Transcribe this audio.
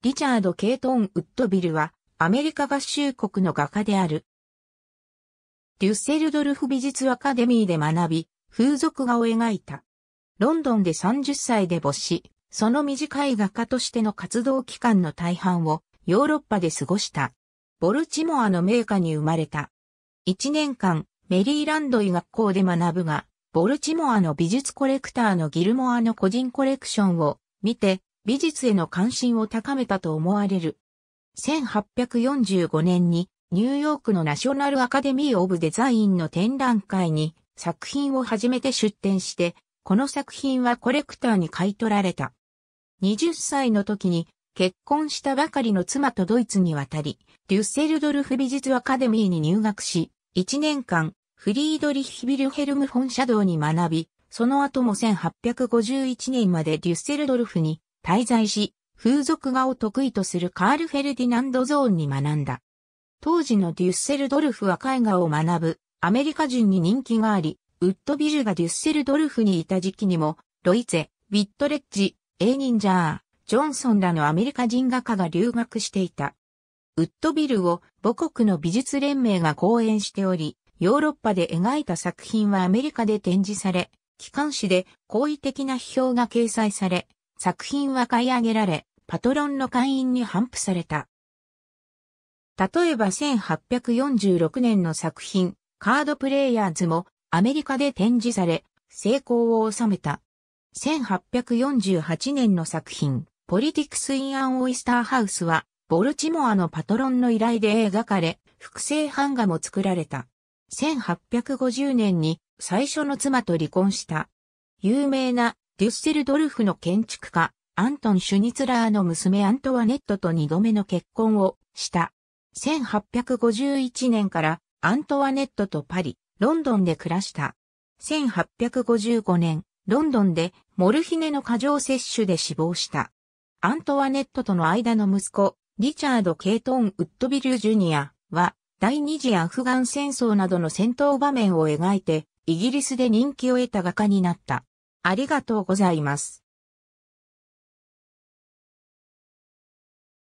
リチャード・ケイトン・ウッドビルは、アメリカ合衆国の画家である。デュッセルドルフ美術アカデミーで学び、風俗画を描いた。ロンドンで30歳で没し、その短い画家としての活動期間の大半をヨーロッパで過ごした。ボルチモアの名家に生まれた。1年間、メリーランド医学校で学ぶが、ボルチモアの美術コレクターのギルモアの個人コレクションを見て、美術への関心を高めたと思われる。1845年にニューヨークのナショナルアカデミー・オブ・デザインの展覧会に作品を初めて出展して、この作品はコレクターに買い取られた。20歳の時に結婚したばかりの妻とドイツに渡り、デュッセルドルフ美術アカデミーに入学し、1年間、フリードリヒ・ビルヘルム・フォン・シャドウに学び、その後も1851年までデュッセルドルフに滞在し、風俗画を得意とするカール・フェルディナンド・ゾーンに学んだ。当時のデュッセルドルフは絵画を学ぶ、アメリカ人に人気があり、ウッドビルがデュッセルドルフにいた時期にも、ロイツェ、ビットレッジ、エーニンジャー、ジョンソンらのアメリカ人画家が留学していた。ウッドビルを母国の美術連盟が講演しており、ヨーロッパで描いた作品はアメリカで展示され、機関誌で好意的な批評が掲載され、作品は買い上げられ、パトロンの会員に反布された。例えば1846年の作品、カードプレイヤーズもアメリカで展示され、成功を収めた。1848年の作品、ポリティクス・イン・アン・オイスターハウスは、ボルチモアのパトロンの依頼で描かれ、複製版画も作られた。1850年に最初の妻と離婚した。有名なデュッセルドルフの建築家、アントン・シュニツラーの娘アントワネットと二度目の結婚をした。1851年からアントワネットとパリ、ロンドンで暮らした。1855年、ロンドンでモルヒネの過剰摂取で死亡した。アントワネットとの間の息子、リチャード・ケイトン・ウッドビル・ジュニアは、第二次アフガン戦争などの戦闘場面を描いて、イギリスで人気を得た画家になった。ありがとうございます。